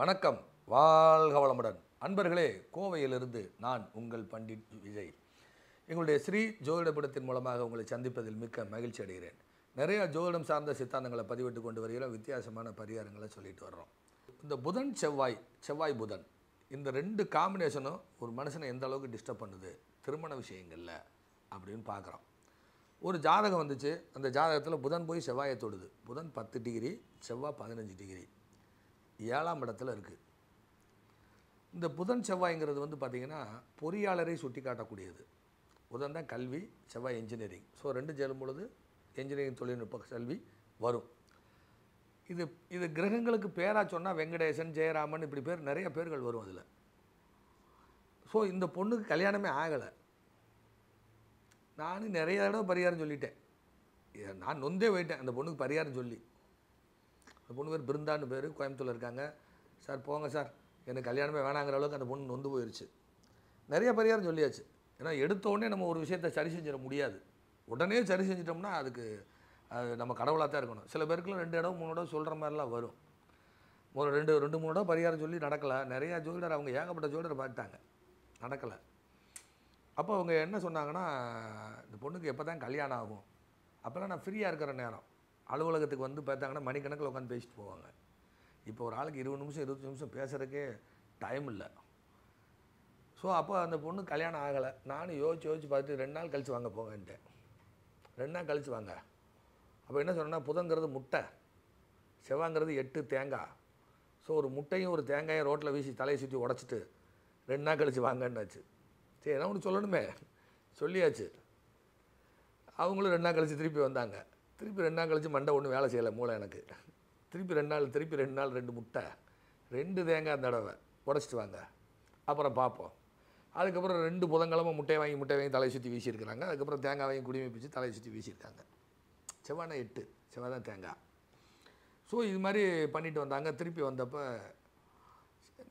வணக்கம் வாழ்க வளமுடன் அன்பர்களே கோவையிலிருந்து நான் உங்கள் பண்டிட் விஜய் எங்களுடைய ஸ்ரீ ஜோதிடப்படத்தின் மூலமாக உங்களை சந்திப்பதில் மிக்க மகிழ்ச்சி அடைகிறேன் நிறையா ஜோதிடம் சார்ந்த சித்தாந்தங்களை பதிவிட்டு கொண்டு வருகிற வித்தியாசமான பரிகாரங்களை சொல்லிட்டு வர்றோம் இந்த புதன் செவ்வாய் செவ்வாய் புதன் இந்த ரெண்டு காம்பினேஷனும் ஒரு மனுஷனை எந்த அளவுக்கு டிஸ்டர்ப் பண்ணுது திருமண விஷயங்களில் அப்படின்னு பார்க்குறோம் ஒரு ஜாதகம் வந்துச்சு அந்த ஜாதகத்தில் புதன் போய் செவ்வாயை தொடுது புதன் பத்து டிகிரி செவ்வாய் பதினஞ்சு டிகிரி ஏழாம் இடத்துல இருக்குது இந்த புதன் செவ்வாய்ங்கிறது வந்து பார்த்திங்கன்னா பொறியாளரை சுட்டி காட்டக்கூடியது புதன் தான் கல்வி செவ்வாய் இன்ஜினியரிங் ஸோ ரெண்டு செல்லும் பொழுது இன்ஜினியரிங் தொழில்நுட்ப கல்வி வரும் இது இது கிரகங்களுக்கு பேராக சொன்னால் வெங்கடேசன் ஜெயராமன் இப்படி பேர் நிறைய பேர்கள் வரும் அதில் ஸோ இந்த பொண்ணுக்கு கல்யாணமே ஆகலை நானும் நிறைய தடவை பரிகாரம் சொல்லிட்டேன் நான் நொந்தே போயிட்டேன் அந்த பொண்ணுக்கு பரிகாரம் சொல்லி அந்த பொண்ணு பேர் பிருந்தான்னு பேர் கோயம்புத்தூரில் இருக்காங்க சார் போங்க சார் எனக்கு கல்யாணமே வேணாங்கிற அளவுக்கு அந்த பொண்ணு நொந்து போயிடுச்சு நிறைய பரிகாரம் சொல்லியாச்சு ஏன்னா எடுத்தோடனே நம்ம ஒரு விஷயத்தை சரி செஞ்சிட முடியாது உடனே சரி செஞ்சிட்டோம்னா அதுக்கு அது நம்ம கடவுளாக தான் இருக்கணும் சில பேருக்குலாம் ரெண்டு இடம் மூணு இடம் சொல்கிற மாதிரிலாம் வரும் ஒரு ரெண்டு ரெண்டு மூணு இடம் பரிகாரம் சொல்லி நடக்கலை நிறையா ஜோதிடர் அவங்க ஏகப்பட்ட ஜோதிடர் பார்த்துட்டாங்க நடக்கலை அப்போ அவங்க என்ன சொன்னாங்கன்னா இந்த பொண்ணுக்கு எப்போ தான் கல்யாணம் ஆகும் அப்போல்லாம் நான் ஃப்ரீயாக இருக்கிற நேரம் அலுவலகத்துக்கு வந்து பார்த்தாங்கன்னா மணிக்கணக்கில் உட்காந்து பேசிட்டு போவாங்க இப்போ ஒரு ஆளுக்கு இருபது நிமிஷம் இருபத்தி நிமிஷம் பேசுகிறதுக்கே டைம் இல்லை ஸோ அப்போ அந்த பொண்ணு கல்யாணம் ஆகலை நானும் யோசிச்சு யோசிச்சு பார்த்துட்டு ரெண்டு நாள் கழித்து வாங்க போங்கன்ட்டேன் ரெண்டு நாள் கழித்து வாங்க அப்போ என்ன சொன்னால் புதங்கிறது முட்டை செவ்வாங்கிறது எட்டு தேங்காய் ஸோ ஒரு முட்டையும் ஒரு தேங்காயும் ரோட்டில் வீசி தலையை சுற்றி உடச்சிட்டு ரெண்டு நாள் கழித்து வாங்கன்னாச்சு சரி என்ன ஒன்று சொல்லணுமே சொல்லியாச்சு அவங்களும் ரெண்டு நாள் கழித்து திருப்பி வந்தாங்க திருப்பி ரெண்டு நாள் கழிச்சு மண்டை ஒன்றும் வேலை செய்யலை மூளை எனக்கு திருப்பி ரெண்டு நாள் திருப்பி ரெண்டு நாள் ரெண்டு முட்டை ரெண்டு தேங்காய் தடவை உடச்சிட்டு வாங்க அப்புறம் பார்ப்போம் அதுக்கப்புறம் ரெண்டு புதன்கிழமை முட்டையை வாங்கி முட்டை வாங்கி தலையை சுற்றி வீசியிருக்கிறாங்க அதுக்கப்புறம் தேங்காய் வாங்கி குடிமை பிச்சு தலையை சுற்றி வீசியிருக்காங்க செவ்வாய் எட்டு செவ்வாய் தான் தேங்காய் ஸோ இது மாதிரி பண்ணிட்டு வந்தாங்க திருப்பி வந்தப்போ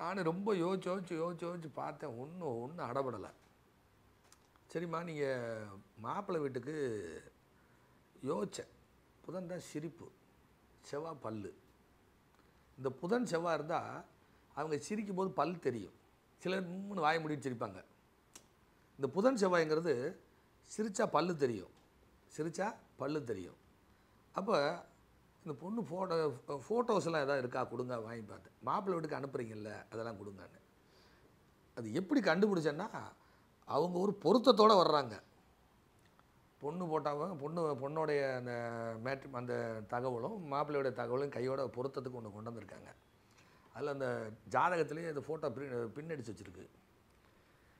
நான் ரொம்ப யோசிச்சு யோசிச்சு யோசிச்சு யோசிச்சு பார்த்தேன் ஒன்றும் ஒன்றும் அடபடலை சரிம்மா நீங்கள் மாப்பிள்ளை வீட்டுக்கு யோச்சை புதன் தான் சிரிப்பு செவ்வாய் பல் இந்த புதன் செவ்வாய் இருந்தால் அவங்க சிரிக்கும் போது பல் தெரியும் சிலர் மூணு வாய முடிவு சிரிப்பாங்க இந்த புதன் செவ்வாய்ங்கிறது சிரித்தா பல் தெரியும் சிரித்தா பல் தெரியும் அப்போ இந்த பொண்ணு ஃபோட்டோ ஃபோட்டோஸ்லாம் எதாவது இருக்கா கொடுங்க வாங்கி பார்த்தேன் மாப்பிள்ளை வீட்டுக்கு அனுப்புகிறீங்கல்ல அதெல்லாம் கொடுங்கன்னு அது எப்படி கண்டுபிடிச்சேன்னா அவங்க ஒரு பொருத்தத்தோடு வர்றாங்க பொண்ணு போட்டாங்க பொண்ணு பொண்ணோடைய அந்த மேட் அந்த தகவலும் மாப்பிள்ளையுடைய தகவலும் கையோட பொருத்தத்துக்கு ஒன்று கொண்டு வந்திருக்காங்க அதில் அந்த ஜாதகத்துலேயே அந்த ஃபோட்டோ பின் பின்னடிச்சு வச்சுருக்கு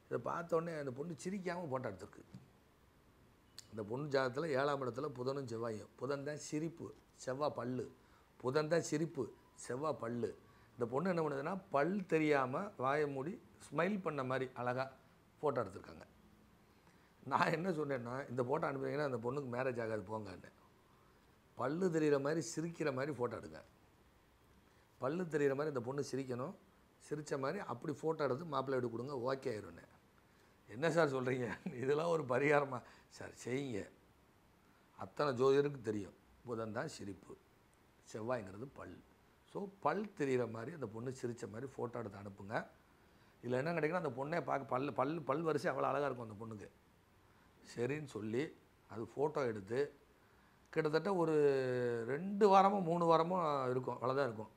இதை பார்த்தோடனே அந்த பொண்ணு சிரிக்காமல் ஃபோட்டோ எடுத்திருக்கு அந்த பொண்ணு ஜாதகத்தில் ஏழாம் இடத்துல புதனும் செவ்வாயும் புதன் தான் சிரிப்பு செவ்வாய் பல் புதன் தான் சிரிப்பு செவ்வாய் பல் இந்த பொண்ணு என்ன பண்ணுதுன்னா பல் தெரியாமல் வாயை மூடி ஸ்மைல் பண்ண மாதிரி அழகாக ஃபோட்டோ எடுத்திருக்காங்க நான் என்ன சொன்னேன்னா இந்த ஃபோட்டோ அனுப்புனீங்கன்னா அந்த பொண்ணுக்கு மேரேஜ் ஆகாது போங்கன்னு பல்லு தெரிகிற மாதிரி சிரிக்கிற மாதிரி ஃபோட்டோ எடுங்க பல்லு தெரிகிற மாதிரி இந்த பொண்ணு சிரிக்கணும் சிரித்த மாதிரி அப்படி ஃபோட்டோ எடுத்து மாப்பிள்ளை எடுத்து கொடுங்க ஓகே ஆயிரும்னு என்ன சார் சொல்கிறீங்க இதெல்லாம் ஒரு பரிகாரமாக சார் செய்யுங்க அத்தனை ஜோதிடருக்கு தெரியும் புதன் தான் சிரிப்பு செவ்வாய்ங்கிறது பல் ஸோ பல் தெரிகிற மாதிரி அந்த பொண்ணு சிரித்த மாதிரி ஃபோட்டோ எடுத்து அனுப்புங்க இதில் என்ன கிடைக்குன்னா அந்த பொண்ணே பார்க்க பல் பல் பல் வரிசை அவ்வளோ அழகாக இருக்கும் அந்த பொண்ணுக்கு சரின்னு சொல்லி அது ஃபோட்டோ எடுத்து கிட்டத்தட்ட ஒரு ரெண்டு வாரமோ மூணு வாரமோ இருக்கும் அவ்வளோதான் இருக்கும்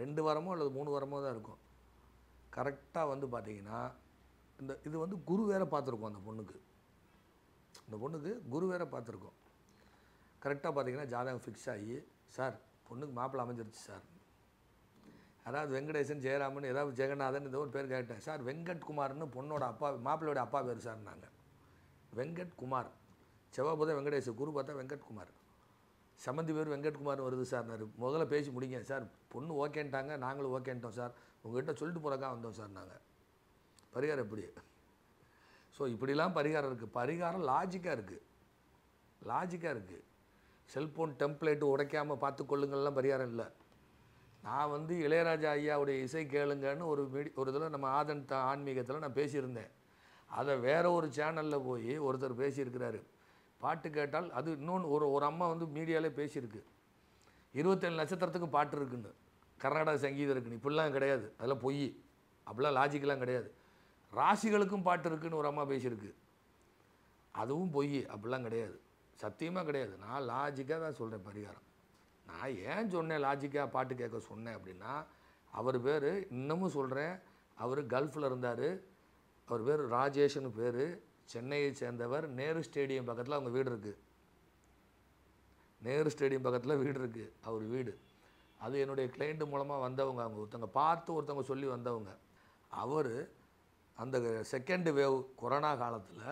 ரெண்டு வாரமோ அல்லது மூணு வாரமோ தான் இருக்கும் கரெக்டாக வந்து பார்த்தீங்கன்னா இந்த இது வந்து குரு வேற பார்த்துருக்கோம் அந்த பொண்ணுக்கு அந்த பொண்ணுக்கு குரு வேற பார்த்துருக்கோம் கரெக்டாக பார்த்தீங்கன்னா ஜாதகம் ஃபிக்ஸ் ஆகி சார் பொண்ணுக்கு மாப்பிள்ளை அமைஞ்சிருச்சு சார் அதாவது வெங்கடேசன் ஜெயராமன் ஏதாவது ஜெகநாதன் ஏதோ ஒரு பேர் கேட்டேன் சார் வெங்கட்குமார்னு பொண்ணோட அப்பா மாப்பிள்ளையோட அப்பா பேர் சார் நாங்கள் வெங்கட்குமார் செவ்வாய் புதன் வெங்கடேஷ் குரு பார்த்தா வெங்கட்குமார் சம்மந்தி பேர் வெங்கட்குமார் வருது சார் நான் முதல்ல பேசி முடிங்க சார் பொண்ணு ஓகேன்ட்டாங்க நாங்களும் ஓகேன்ட்டோம் சார் உங்கள்கிட்ட சொல்லிட்டு போகிறக்கா வந்தோம் சார் நாங்கள் பரிகாரம் எப்படி ஸோ இப்படிலாம் பரிகாரம் இருக்குது பரிகாரம் லாஜிக்காக இருக்குது லாஜிக்காக இருக்குது செல்ஃபோன் டெம்ப்ளேட்டு உடைக்காமல் பார்த்துக்கொள்ளுங்கள்லாம் பரிகாரம் இல்லை நான் வந்து இளையராஜா ஐயாவுடைய இசை கேளுங்கன்னு ஒரு மீடி ஒரு இதில் நம்ம ஆதன் ஆன்மீகத்தில் நான் பேசியிருந்தேன் அதை வேறு ஒரு சேனலில் போய் ஒருத்தர் பேசியிருக்கிறாரு பாட்டு கேட்டால் அது இன்னொன்று ஒரு ஒரு அம்மா வந்து மீடியாவில் பேசியிருக்கு இருபத்தேழு நட்சத்திரத்துக்கும் பாட்டு இருக்குன்னு கர்நாடக சங்கீதம் இருக்குன்னு இப்படிலாம் கிடையாது அதெல்லாம் பொய் அப்படிலாம் லாஜிக்கெலாம் கிடையாது ராசிகளுக்கும் பாட்டு இருக்குன்னு ஒரு அம்மா பேசியிருக்கு அதுவும் பொய் அப்படிலாம் கிடையாது சத்தியமாக கிடையாது நான் லாஜிக்காக தான் சொல்கிறேன் பரிகாரம் நான் ஏன் சொன்னேன் லாஜிக்காக பாட்டு கேட்க சொன்னேன் அப்படின்னா அவர் பேர் இன்னமும் சொல்கிறேன் அவர் கல்ஃபில் இருந்தார் அவர் பேர் ராஜேஷ்னு பேர் சென்னையை சேர்ந்தவர் நேரு ஸ்டேடியம் பக்கத்தில் அவங்க வீடு இருக்குது நேரு ஸ்டேடியம் பக்கத்தில் வீடு இருக்குது அவர் வீடு அது என்னுடைய கிளைண்ட்டு மூலமாக வந்தவங்க அவங்க ஒருத்தவங்க பார்த்து ஒருத்தவங்க சொல்லி வந்தவங்க அவர் அந்த செகண்ட் வேவ் கொரோனா காலத்தில்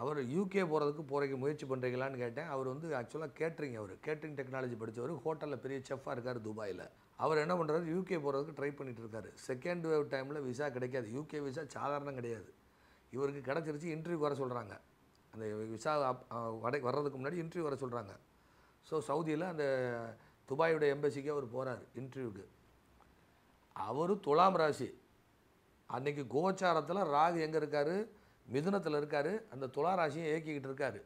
அவர் யூகே போகிறதுக்கு போகிறக்கு முயற்சி பண்ணுறீங்களான்னு கேட்டேன் அவர் வந்து ஆக்சுவலாக கேட்ரிங் அவர் கேட்ரிங் டெக்னாலஜி படித்தவர் ஹோட்டலில் பெரிய செஃப்பாக இருக்கார் துபாயில் அவர் என்ன பண்ணுறாரு யூகே போகிறதுக்கு ட்ரை பண்ணிகிட்டு இருக்காரு செகண்ட் வேவ் டைமில் விசா கிடைக்காது யூகே விசா சாதாரணம் கிடையாது இவருக்கு கிடச்சிருச்சு இன்டர்வியூ வர சொல்கிறாங்க அந்த விசா வடை வர்றதுக்கு முன்னாடி இன்டர்வியூ வர சொல்கிறாங்க ஸோ சவுதியில் அந்த துபாயோட எம்பசிக்கு அவர் போகிறார் இன்டர்வியூக்கு அவர் துலாம் ராசி அன்றைக்கி கோச்சாரத்தில் ராகு எங்கே இருக்கார் மிதுனத்தில் இருக்கார் அந்த துளாராசியும் ராசியை இயக்கிக்கிட்டு இருக்கார்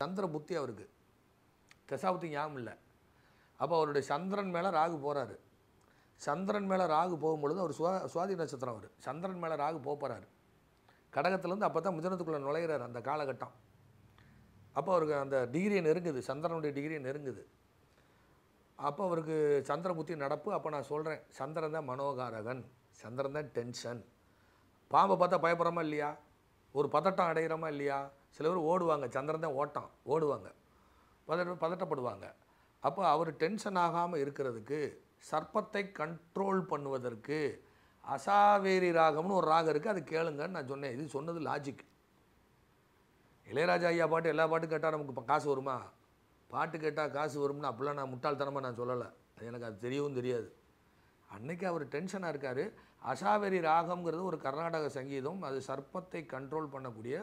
சந்திர புத்தி அவருக்கு தசாபுத்தி ஞாபகம் இல்லை அப்போ அவருடைய சந்திரன் மேலே ராகு போகிறாரு சந்திரன் மேலே ராகு போகும்பொழுது அவர் சுவா சுவாதி நட்சத்திரம் அவர் சந்திரன் மேலே ராகு போக போகிறாரு கடகத்துலேருந்து அப்போ தான் மிதனத்துக்குள்ளே நுழைகிறார் அந்த காலகட்டம் அப்போ அவருக்கு அந்த டிகிரியை நெருங்குது சந்திரனுடைய டிகிரியை நெருங்குது அப்போ அவருக்கு சந்திர புத்தி நடப்பு அப்போ நான் சொல்கிறேன் சந்திரன் தான் மனோகாரகன் சந்திரன் தான் டென்ஷன் பாம்பை பார்த்தா பயப்படுறோமா இல்லையா ஒரு பதட்டம் அடைகிறோமா இல்லையா சில பேர் ஓடுவாங்க சந்திரன் தான் ஓட்டம் ஓடுவாங்க பதட்ட பதட்டப்படுவாங்க அப்போ அவர் டென்ஷன் ஆகாமல் இருக்கிறதுக்கு சர்ப்பத்தை கண்ட்ரோல் பண்ணுவதற்கு அசாவேரி ராகம்னு ஒரு ராகம் இருக்குது அது கேளுங்கன்னு நான் சொன்னேன் இது சொன்னது லாஜிக் இளையராஜா ஐயா பாட்டு எல்லா பாட்டும் கேட்டால் நமக்கு காசு வருமா பாட்டு கேட்டால் காசு வரும்னா அப்படிலாம் நான் முட்டாள்தனமாக நான் சொல்லலை அது எனக்கு அது தெரியவும் தெரியாது அன்னைக்கு அவர் டென்ஷனாக இருக்கார் அசாவெரி ராகம்ங்கிறது ஒரு கர்நாடக சங்கீதம் அது சர்ப்பத்தை கண்ட்ரோல் பண்ணக்கூடிய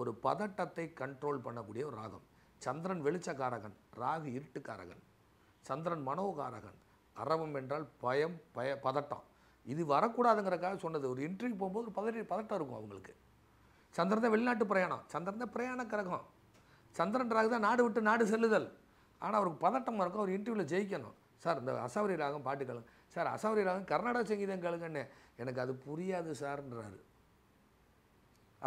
ஒரு பதட்டத்தை கண்ட்ரோல் பண்ணக்கூடிய ஒரு ராகம் சந்திரன் வெளிச்சக்காரகன் ராகு இருட்டுக்காரகன் சந்திரன் மனோகாரகன் அரவம் என்றால் பயம் பய பதட்டம் இது வரக்கூடாதுங்கிறக்காக சொன்னது ஒரு இன்டர்வியூ போகும்போது ஒரு பதட்டி பதட்டம் இருக்கும் அவங்களுக்கு சந்திரன் தான் வெளிநாட்டு பிரயாணம் சந்திரன் பிரயாண கிரகம் சந்திரன் ராகு தான் நாடு விட்டு நாடு செல்லுதல் ஆனால் அவருக்கு பதட்டமாக இருக்கும் அவர் இன்டர்வியூவில் ஜெயிக்கணும் சார் இந்த அசௌரி ராகம் பாட்டு கழுங்க சார் அசௌரி ராகம் கர்நாடக சங்கீதம் கழுங்கன்னு எனக்கு அது புரியாது சார்ன்றாரு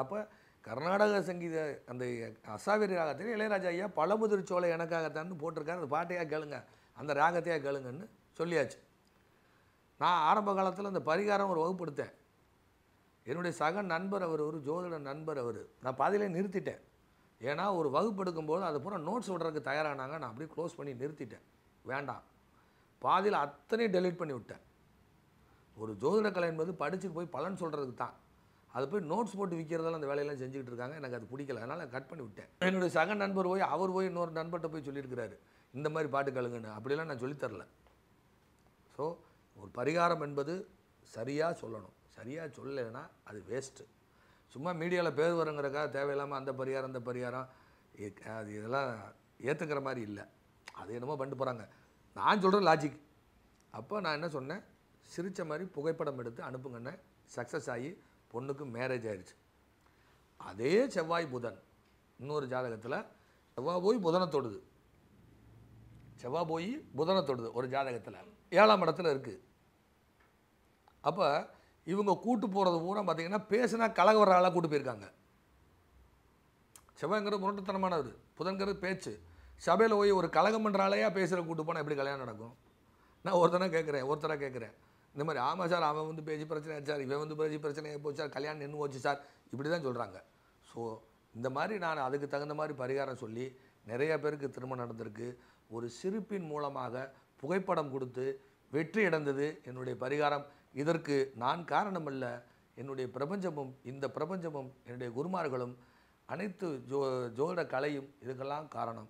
அப்போ கர்நாடக சங்கீத அந்த அசாவிரி ராகத்தில் இளையராஜா ஐயா பழமுதிர் சோலை எனக்காகத்தான்னு போட்டிருக்காரு அந்த பாட்டையாக கேளுங்க அந்த ராகத்தையாக கேளுங்கன்னு சொல்லியாச்சு நான் ஆரம்ப காலத்தில் அந்த பரிகாரம் ஒரு வகுப்படுத்தேன் என்னுடைய சக நண்பர் அவர் ஒரு ஜோதிட நண்பர் அவர் நான் பாதையிலே நிறுத்திட்டேன் ஏன்னா ஒரு வகுப்பு எடுக்கும்போது அது பூரா நோட்ஸ் விடுறதுக்கு தயாரானாங்க நான் அப்படியே க்ளோஸ் பண்ணி நிறுத்திட்டேன் வேண்டாம் பாதியில் அத்தனையும் டெலீட் பண்ணி விட்டேன் ஒரு ஜோதிட கலை என்பது படிச்சுட்டு போய் பலன் சொல்கிறதுக்கு தான் அது போய் நோட்ஸ் போட்டு விற்கிறதால அந்த வேலையெல்லாம் செஞ்சுக்கிட்டு இருக்காங்க எனக்கு அது பிடிக்கல அதனால் கட் பண்ணி விட்டேன் என்னுடைய சக நண்பர் போய் அவர் போய் இன்னொரு நண்பர்கிட்ட போய் சொல்லியிருக்கிறாரு இந்த மாதிரி பாட்டு கழுங்குன்னு அப்படிலாம் நான் சொல்லித்தரல ஸோ ஒரு பரிகாரம் என்பது சரியாக சொல்லணும் சரியாக சொல்லலைன்னா அது வேஸ்ட்டு சும்மா மீடியாவில் பேர் வருங்கிறக்காக தேவையில்லாமல் அந்த பரிகாரம் அந்த பரிகாரம் அது இதெல்லாம் ஏற்றுக்கிற மாதிரி இல்லை அது என்னமோ பண்ணிட்டு போகிறாங்க நான் சொல்கிறேன் லாஜிக் அப்போ நான் என்ன சொன்னேன் சிரித்த மாதிரி புகைப்படம் எடுத்து அனுப்புங்கன்னு சக்ஸஸ் ஆகி பொண்ணுக்கு மேரேஜ் ஆயிடுச்சு அதே செவ்வாய் புதன் இன்னொரு ஜாதகத்தில் செவ்வாய் போய் புதனை தொடுது செவ்வாய் போய் புதனை தொடுது ஒரு ஜாதகத்தில் ஏழாம் இடத்துல இருக்குது அப்போ இவங்க கூட்டு போகிறது பூரா பார்த்திங்கன்னா பேசினா கலக வர ஆளாக கூட்டு போயிருக்காங்க செவ்வாய்ங்கிறது முரட்டுத்தனமானவர் புதன்கிறது பேச்சு சபையில் போய் ஒரு கழகம் பண்ணுறாலேயா பேசுகிற கூட்டு போனால் எப்படி கல்யாணம் நடக்கும் நான் ஒருத்தனை கேட்குறேன் ஒருத்தராக கேட்குறேன் இந்த மாதிரி ஆமாம் சார் அவன் வந்து பேச்சு பிரச்சனை சார் இவன் வந்து பேச்சு பிரச்சனை போச்சு சார் கல்யாணம் நின்று போச்சு சார் இப்படி தான் சொல்கிறாங்க ஸோ இந்த மாதிரி நான் அதுக்கு தகுந்த மாதிரி பரிகாரம் சொல்லி நிறைய பேருக்கு திருமணம் நடந்திருக்கு ஒரு சிரிப்பின் மூலமாக புகைப்படம் கொடுத்து வெற்றி அடைந்தது என்னுடைய பரிகாரம் இதற்கு நான் அல்ல என்னுடைய பிரபஞ்சமும் இந்த பிரபஞ்சமும் என்னுடைய குருமார்களும் அனைத்து ஜோ ஜோட கலையும் இதுக்கெல்லாம் காரணம்